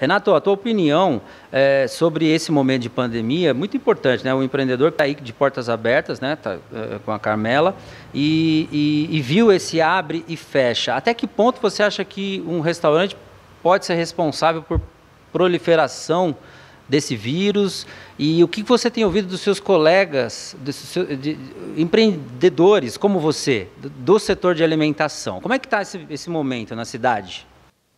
Renato, a tua opinião é, sobre esse momento de pandemia é muito importante, né? O empreendedor está aí de portas abertas, né? Tá, é, com a Carmela e, e, e viu esse abre e fecha. Até que ponto você acha que um restaurante pode ser responsável por proliferação desse vírus e o que você tem ouvido dos seus colegas, dos seus, de, empreendedores como você, do, do, setor de alimentação? Como é que está esse, esse momento na cidade?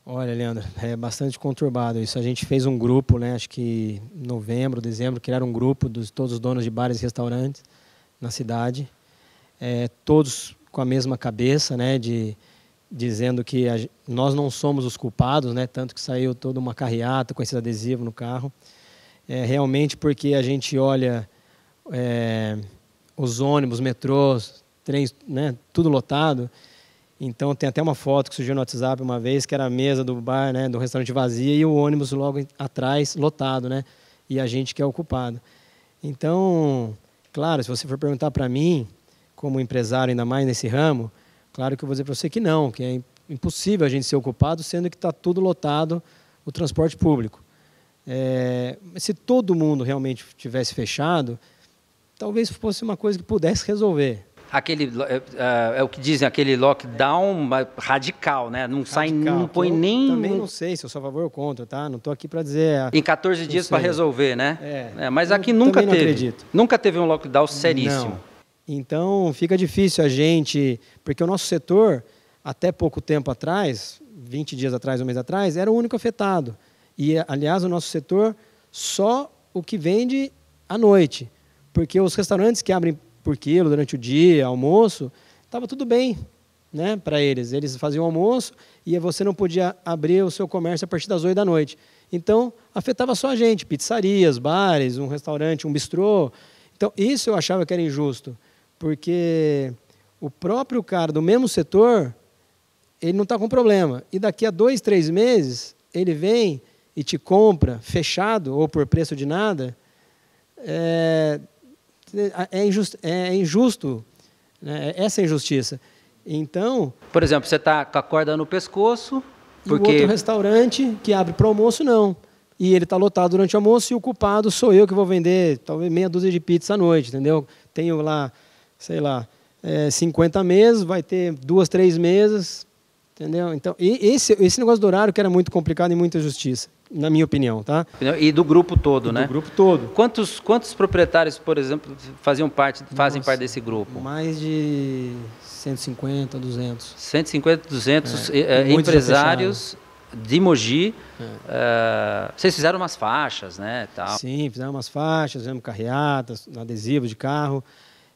Olha, Leandro, é bastante conturbado isso. A gente fez um grupo, né, acho que novembro, dezembro, criaram um grupo de todos os donos de bares e restaurantes na cidade, é, todos com a mesma cabeça, né, de, dizendo que a, nós não somos os culpados, né, tanto que saiu toda uma carreata com esse adesivo no carro. É, realmente porque a gente olha é, os ônibus, metrôs, trens, né, tudo lotado, então tem até uma foto que surgiu no WhatsApp uma vez, que era a mesa do bar, né, do restaurante vazia e o ônibus logo atrás lotado, né? E a gente que é ocupado. Então, claro, se você for perguntar para mim, como empresário ainda mais nesse ramo, claro que eu vou dizer para você que não, que é impossível a gente ser ocupado sendo que está tudo lotado o transporte público. É, se todo mundo realmente tivesse fechado, talvez fosse uma coisa que pudesse resolver, aquele é, é, é o que dizem aquele lockdown radical, né? Não radical, sai, não põe nem. Também não sei se eu sou a favor ou contra, tá? Não estou aqui para dizer. Em 14 dias para resolver, né? É, é mas aqui nunca teve. Acredito. Nunca teve um lockdown seríssimo. Não. Então fica difícil a gente, porque o nosso setor até pouco tempo atrás, 20 dias atrás, um mês atrás, era o único afetado. E aliás o nosso setor só o que vende à noite, porque os restaurantes que abrem por quilo durante o dia, almoço, estava tudo bem né, para eles. Eles faziam almoço e você não podia abrir o seu comércio a partir das 8 da noite. Então, afetava só a gente, pizzarias, bares, um restaurante, um bistrô. Então, isso eu achava que era injusto, porque o próprio cara do mesmo setor, ele não está com problema. E daqui a dois, três meses, ele vem e te compra fechado ou por preço de nada, é, é, é injusto, é, é injusto né? É, essa injustiça. Então. Por exemplo, você está com a corda no pescoço. Porque... E o outro restaurante que abre para o almoço, não. E ele está lotado durante o almoço e o culpado sou eu que vou vender talvez meia dúzia de pizza à noite, entendeu? Tenho lá, sei lá, é, 50 mesas, vai ter duas, três mesas, entendeu? Então, esse, esse negócio do horário que era muito complicado e muita justiça na minha opinião, tá? E do grupo todo, e né? Do grupo todo. Quantos, quantos proprietários, por exemplo, faziam parte, fazem parte desse grupo? Mais de 150, 200. 150, 200 é, é, empresários de Mogi. É. Uh, vocês fizeram umas faixas, né? Tal. Sim, fizeram umas faixas, fizemos carreatas, adesivo de carro.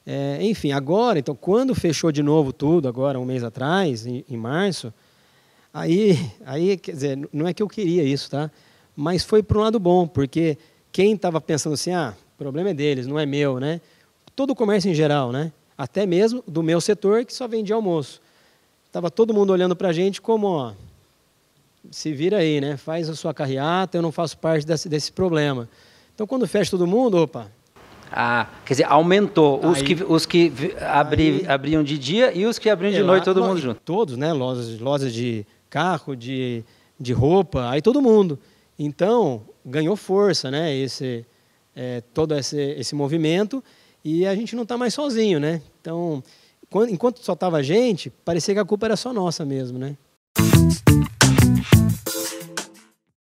É, enfim, agora, então, quando fechou de novo tudo, agora um mês atrás, em, em março, Aí, aí, quer dizer, não é que eu queria isso, tá? Mas foi para um lado bom, porque quem estava pensando assim, ah, o problema é deles, não é meu, né? Todo o comércio em geral, né? Até mesmo do meu setor, que só vendia almoço. Estava todo mundo olhando para a gente como, ó, se vira aí, né? Faz a sua carreata, eu não faço parte desse, desse problema. Então, quando fecha todo mundo, opa, ah, quer dizer, aumentou. Aí, os que, os que abri, aí, abriam de dia e os que abriam de é, noite, todo mundo junto. Todos, né? Lojas, lojas de carro, de, de roupa, aí todo mundo. Então, ganhou força, né? Esse, é, todo esse, esse movimento e a gente não está mais sozinho, né? Então, quando, enquanto só estava a gente, parecia que a culpa era só nossa mesmo, né?